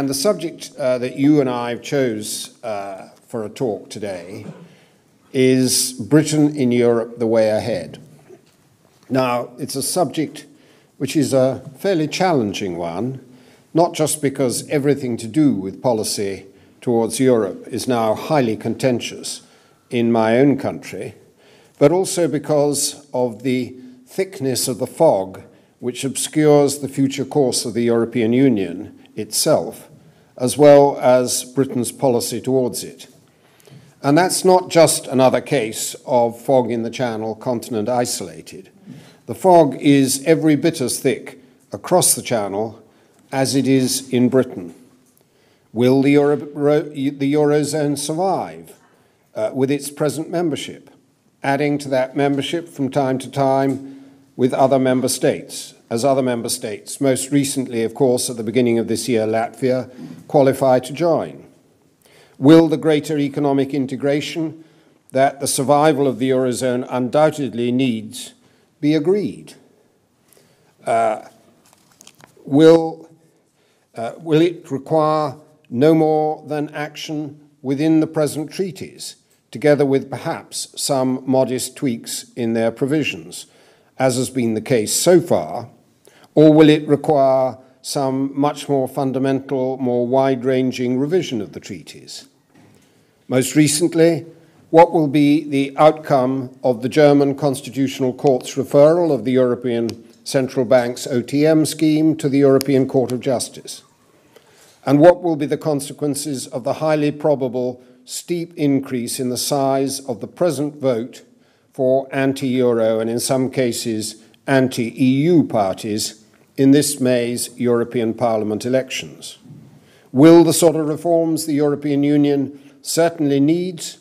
And the subject uh, that you and I chose uh, for a talk today is Britain in Europe, the way ahead. Now, it's a subject which is a fairly challenging one, not just because everything to do with policy towards Europe is now highly contentious in my own country, but also because of the thickness of the fog which obscures the future course of the European Union itself as well as Britain's policy towards it. And that's not just another case of fog in the channel, continent isolated. The fog is every bit as thick across the channel as it is in Britain. Will the, Euro the Eurozone survive uh, with its present membership, adding to that membership from time to time with other member states? as other member states, most recently, of course, at the beginning of this year, Latvia, qualify to join? Will the greater economic integration that the survival of the Eurozone undoubtedly needs be agreed? Uh, will, uh, will it require no more than action within the present treaties, together with perhaps some modest tweaks in their provisions, as has been the case so far or will it require some much more fundamental, more wide-ranging revision of the treaties? Most recently, what will be the outcome of the German Constitutional Court's referral of the European Central Bank's OTM scheme to the European Court of Justice? And what will be the consequences of the highly probable steep increase in the size of the present vote for anti-Euro and in some cases anti-EU parties in this May's European Parliament elections. Will the sort of reforms the European Union certainly needs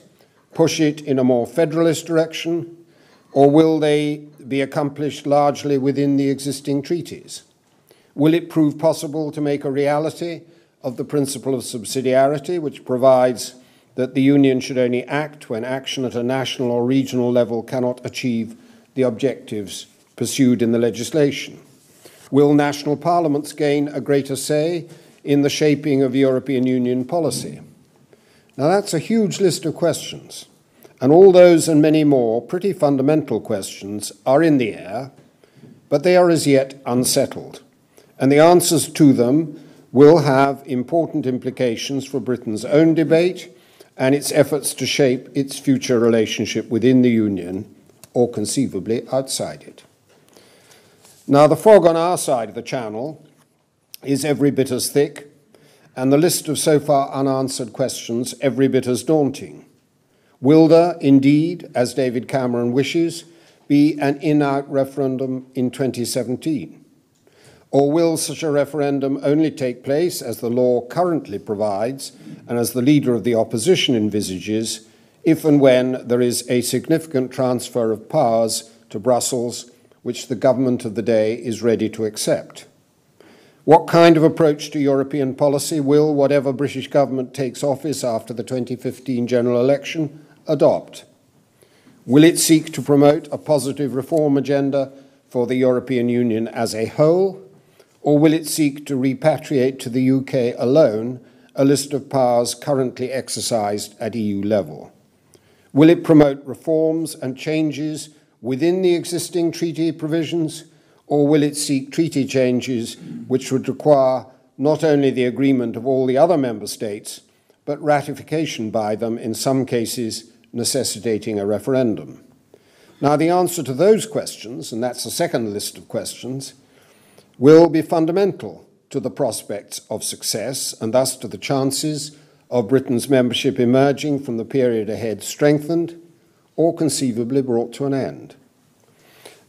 push it in a more federalist direction, or will they be accomplished largely within the existing treaties? Will it prove possible to make a reality of the principle of subsidiarity, which provides that the Union should only act when action at a national or regional level cannot achieve the objectives pursued in the legislation? Will national parliaments gain a greater say in the shaping of European Union policy? Now, that's a huge list of questions, and all those and many more pretty fundamental questions are in the air, but they are as yet unsettled, and the answers to them will have important implications for Britain's own debate and its efforts to shape its future relationship within the Union or conceivably outside it. Now, the fog on our side of the channel is every bit as thick, and the list of so far unanswered questions every bit as daunting. Will there, indeed, as David Cameron wishes, be an in out referendum in 2017? Or will such a referendum only take place as the law currently provides and as the leader of the opposition envisages if and when there is a significant transfer of powers to Brussels which the government of the day is ready to accept. What kind of approach to European policy will whatever British government takes office after the 2015 general election adopt? Will it seek to promote a positive reform agenda for the European Union as a whole, or will it seek to repatriate to the UK alone a list of powers currently exercised at EU level? Will it promote reforms and changes within the existing treaty provisions, or will it seek treaty changes which would require not only the agreement of all the other member states, but ratification by them, in some cases necessitating a referendum? Now, the answer to those questions, and that's the second list of questions, will be fundamental to the prospects of success and thus to the chances of Britain's membership emerging from the period ahead strengthened or conceivably brought to an end.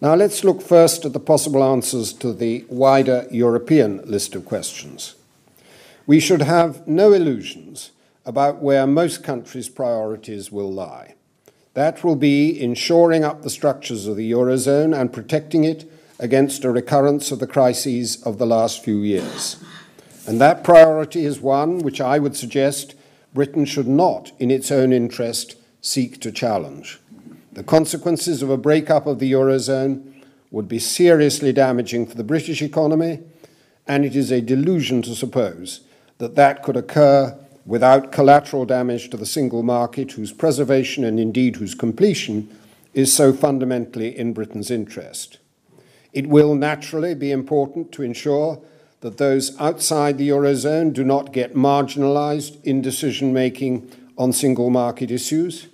Now let's look first at the possible answers to the wider European list of questions. We should have no illusions about where most countries' priorities will lie. That will be insuring up the structures of the Eurozone and protecting it against a recurrence of the crises of the last few years. And that priority is one which I would suggest Britain should not, in its own interest, seek to challenge. The consequences of a breakup of the Eurozone would be seriously damaging for the British economy, and it is a delusion to suppose that that could occur without collateral damage to the single market, whose preservation and indeed whose completion is so fundamentally in Britain's interest. It will naturally be important to ensure that those outside the Eurozone do not get marginalized in decision making on single market issues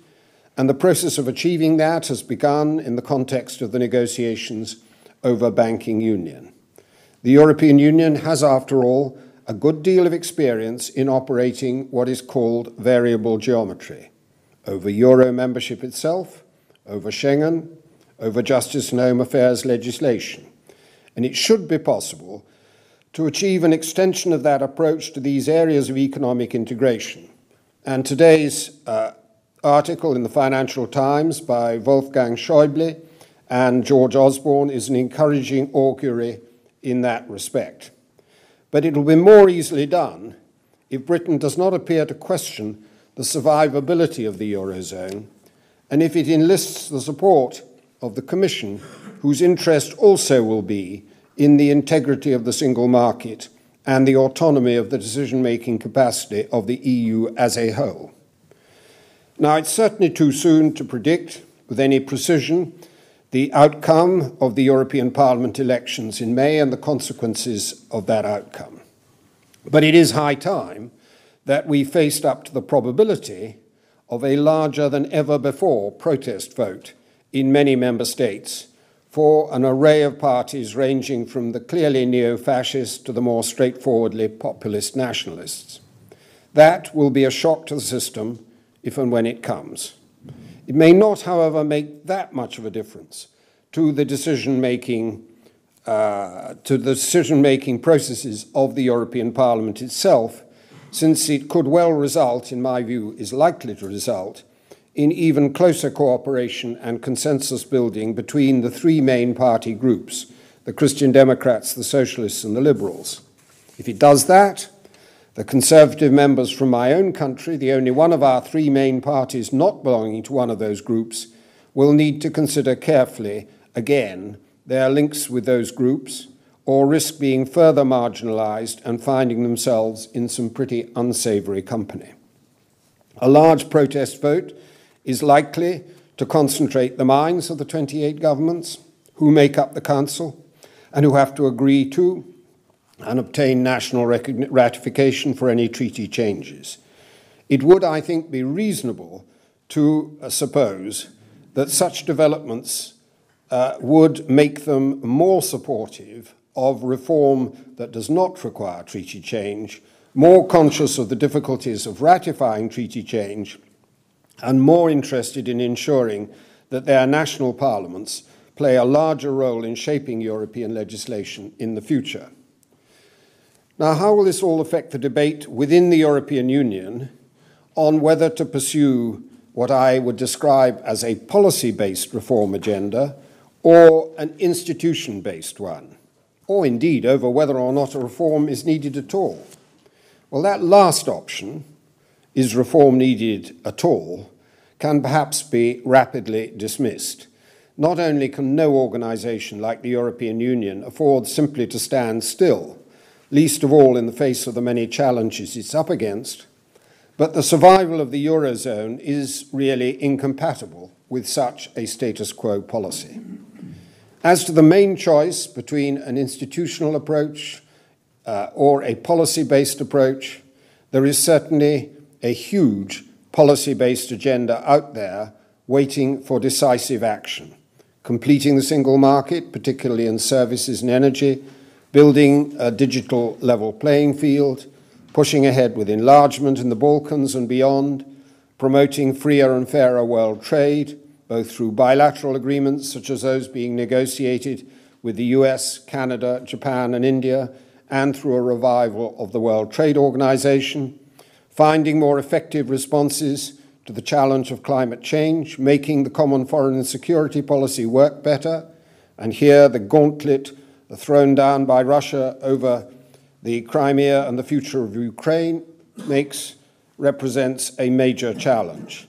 and the process of achieving that has begun in the context of the negotiations over banking union. The European Union has, after all, a good deal of experience in operating what is called variable geometry over Euro membership itself, over Schengen, over justice and home affairs legislation. And it should be possible to achieve an extension of that approach to these areas of economic integration. And today's uh, article in the Financial Times by Wolfgang Schäuble and George Osborne is an encouraging augury in that respect. But it will be more easily done if Britain does not appear to question the survivability of the Eurozone and if it enlists the support of the Commission, whose interest also will be in the integrity of the single market and the autonomy of the decision making capacity of the EU as a whole. Now, it's certainly too soon to predict with any precision the outcome of the European Parliament elections in May and the consequences of that outcome. But it is high time that we faced up to the probability of a larger than ever before protest vote in many member states for an array of parties ranging from the clearly neo fascist to the more straightforwardly populist nationalists. That will be a shock to the system if and when it comes. It may not, however, make that much of a difference to the decision-making uh, to the decision-making processes of the European Parliament itself, since it could well result, in my view, is likely to result, in even closer cooperation and consensus building between the three main party groups, the Christian Democrats, the Socialists, and the Liberals. If it does that, the Conservative members from my own country, the only one of our three main parties not belonging to one of those groups, will need to consider carefully again their links with those groups or risk being further marginalized and finding themselves in some pretty unsavory company. A large protest vote is likely to concentrate the minds of the 28 governments who make up the Council and who have to agree to and obtain national ratification for any treaty changes. It would, I think, be reasonable to uh, suppose that such developments uh, would make them more supportive of reform that does not require treaty change, more conscious of the difficulties of ratifying treaty change, and more interested in ensuring that their national parliaments play a larger role in shaping European legislation in the future. Now, how will this all affect the debate within the European Union on whether to pursue what I would describe as a policy based reform agenda or an institution based one, or indeed over whether or not a reform is needed at all? Well, that last option, is reform needed at all, can perhaps be rapidly dismissed. Not only can no organisation like the European Union afford simply to stand still, least of all in the face of the many challenges it's up against, but the survival of the Eurozone is really incompatible with such a status quo policy. As to the main choice between an institutional approach uh, or a policy based approach, there is certainly a huge policy based agenda out there waiting for decisive action, completing the single market, particularly in services and energy building a digital level playing field, pushing ahead with enlargement in the Balkans and beyond, promoting freer and fairer world trade, both through bilateral agreements such as those being negotiated with the US, Canada, Japan, and India, and through a revival of the World Trade Organization, finding more effective responses to the challenge of climate change, making the common foreign and security policy work better, and here the gauntlet thrown down by Russia over the Crimea and the future of Ukraine makes represents a major challenge.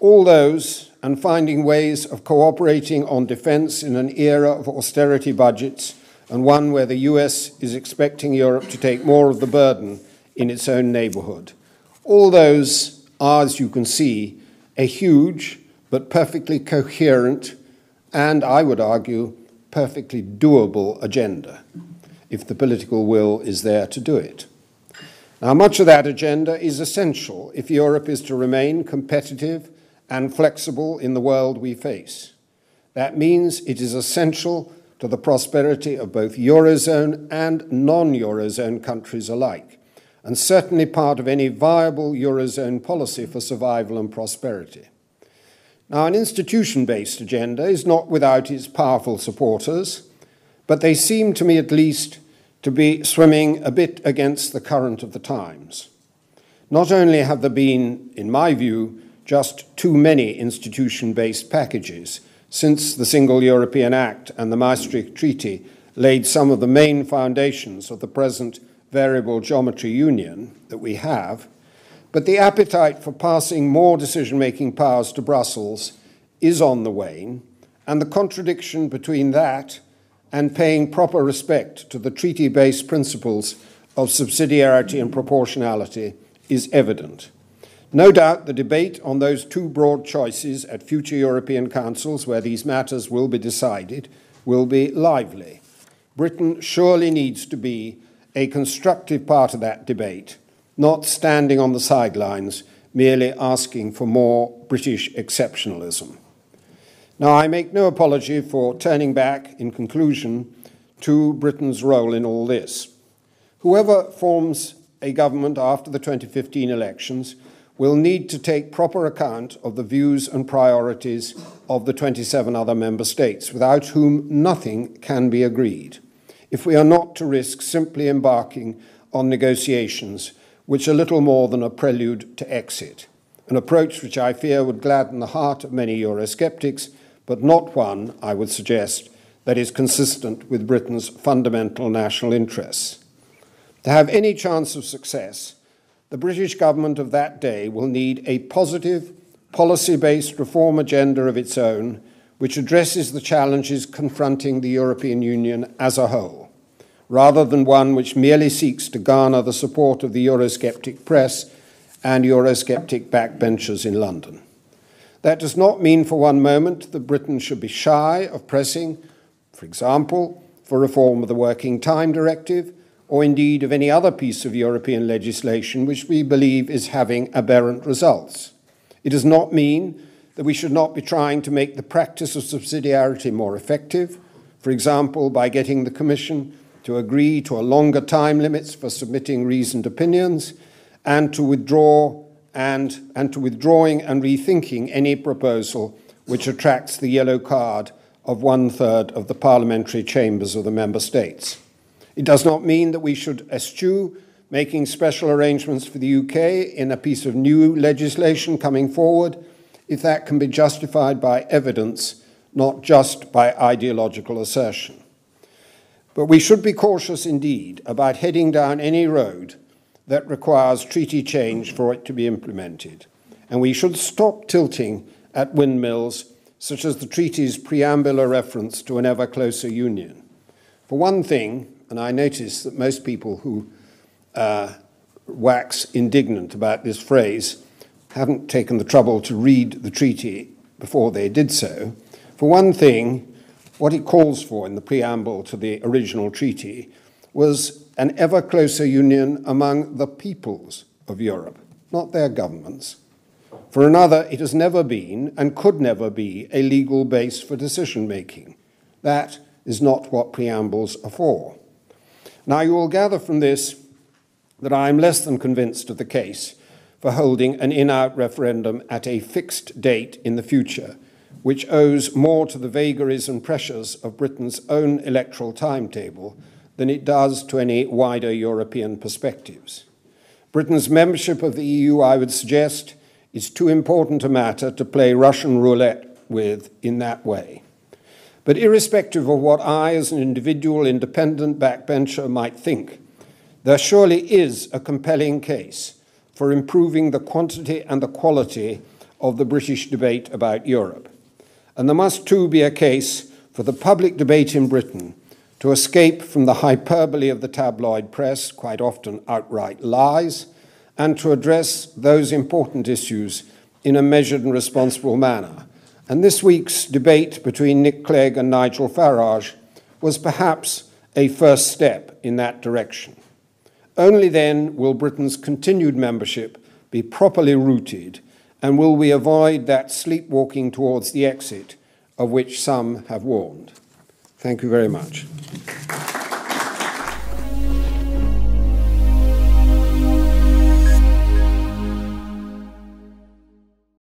All those and finding ways of cooperating on defense in an era of austerity budgets and one where the US is expecting Europe to take more of the burden in its own neighborhood. All those are, as you can see, a huge but perfectly coherent and, I would argue, perfectly doable agenda if the political will is there to do it. Now, much of that agenda is essential if Europe is to remain competitive and flexible in the world we face. That means it is essential to the prosperity of both Eurozone and non Eurozone countries alike, and certainly part of any viable Eurozone policy for survival and prosperity. Now, an institution based agenda is not without its powerful supporters, but they seem to me at least to be swimming a bit against the current of the times. Not only have there been, in my view, just too many institution based packages since the Single European Act and the Maastricht Treaty laid some of the main foundations of the present variable geometry union that we have but the appetite for passing more decision making powers to Brussels is on the wane, and the contradiction between that and paying proper respect to the treaty based principles of subsidiarity and proportionality is evident. No doubt the debate on those two broad choices at future European councils where these matters will be decided will be lively. Britain surely needs to be a constructive part of that debate not standing on the sidelines, merely asking for more British exceptionalism. Now, I make no apology for turning back, in conclusion, to Britain's role in all this. Whoever forms a government after the 2015 elections will need to take proper account of the views and priorities of the 27 other member states, without whom nothing can be agreed, if we are not to risk simply embarking on negotiations which are little more than a prelude to exit, an approach which I fear would gladden the heart of many Eurosceptics, but not one, I would suggest, that is consistent with Britain's fundamental national interests. To have any chance of success, the British government of that day will need a positive, policy based reform agenda of its own, which addresses the challenges confronting the European Union as a whole rather than one which merely seeks to garner the support of the Eurosceptic press and Eurosceptic backbenchers in London. That does not mean for one moment that Britain should be shy of pressing, for example, for reform of the Working Time Directive, or indeed of any other piece of European legislation which we believe is having aberrant results. It does not mean that we should not be trying to make the practice of subsidiarity more effective, for example, by getting the Commission to agree to a longer time limits for submitting reasoned opinions, and to withdraw and, and to withdrawing and rethinking any proposal which attracts the yellow card of one third of the parliamentary chambers of the member states. It does not mean that we should eschew making special arrangements for the UK in a piece of new legislation coming forward if that can be justified by evidence, not just by ideological assertion. But we should be cautious indeed about heading down any road that requires treaty change for it to be implemented. And we should stop tilting at windmills, such as the treaty's preambular reference to an ever closer union. For one thing, and I notice that most people who uh, wax indignant about this phrase haven't taken the trouble to read the treaty before they did so. For one thing, what it calls for in the preamble to the original treaty was an ever closer union among the peoples of Europe, not their governments. For another, it has never been and could never be a legal base for decision making. That is not what preambles are for. Now, you will gather from this that I am less than convinced of the case for holding an in out referendum at a fixed date in the future which owes more to the vagaries and pressures of Britain's own electoral timetable than it does to any wider European perspectives. Britain's membership of the EU, I would suggest, is too important a matter to play Russian roulette with in that way. But irrespective of what I, as an individual independent backbencher, might think, there surely is a compelling case for improving the quantity and the quality of the British debate about Europe and there must too be a case for the public debate in Britain to escape from the hyperbole of the tabloid press, quite often outright lies, and to address those important issues in a measured and responsible manner. And this week's debate between Nick Clegg and Nigel Farage was perhaps a first step in that direction. Only then will Britain's continued membership be properly rooted and will we avoid that sleepwalking towards the exit of which some have warned? Thank you very much.